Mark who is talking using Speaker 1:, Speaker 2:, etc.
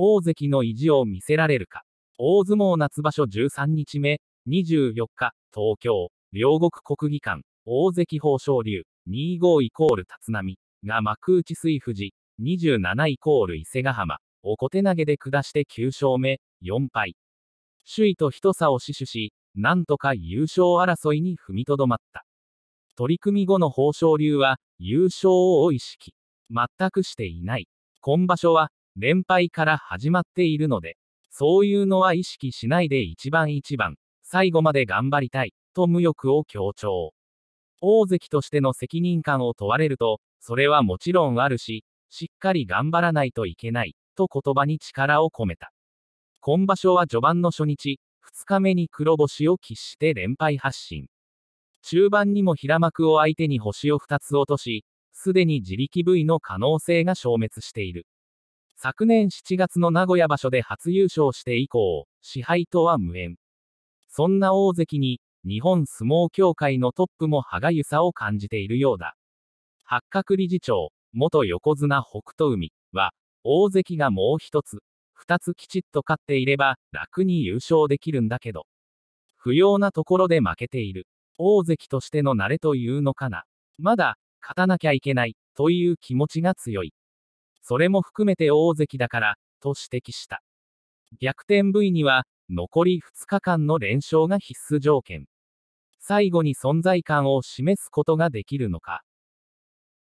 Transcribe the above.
Speaker 1: 大関の意地を見せられるか。大相撲夏場所13日目、24日、東京、両国国技館、大関豊昇龍、25イコール立浪、が幕内水富士、27イコール伊勢ヶ浜、お小手投げで下して9勝目、4敗。首位と一差を死守し、なんとか優勝争いに踏みとどまった。取り組み後の豊昇龍は、優勝を意識。全くしていない。今場所は、連敗から始まっているので、そういうのは意識しないで一番一番、最後まで頑張りたい、と無欲を強調。大関としての責任感を問われると、それはもちろんあるし、しっかり頑張らないといけない、と言葉に力を込めた。今場所は序盤の初日、2日目に黒星を喫して連敗発進。中盤にも平幕を相手に星を2つ落とし、すでに自力 V の可能性が消滅している。昨年7月の名古屋場所で初優勝して以降、支配とは無縁。そんな大関に、日本相撲協会のトップも歯がゆさを感じているようだ。八角理事長、元横綱北斗海は、大関がもう一つ、二つきちっと勝っていれば、楽に優勝できるんだけど。不要なところで負けている。大関としての慣れというのかな。まだ、勝たなきゃいけない、という気持ちが強い。それも含めて大関だから、と指摘した。逆転部位には、残り2日間の連勝が必須条件。最後に存在感を示すことができるのか。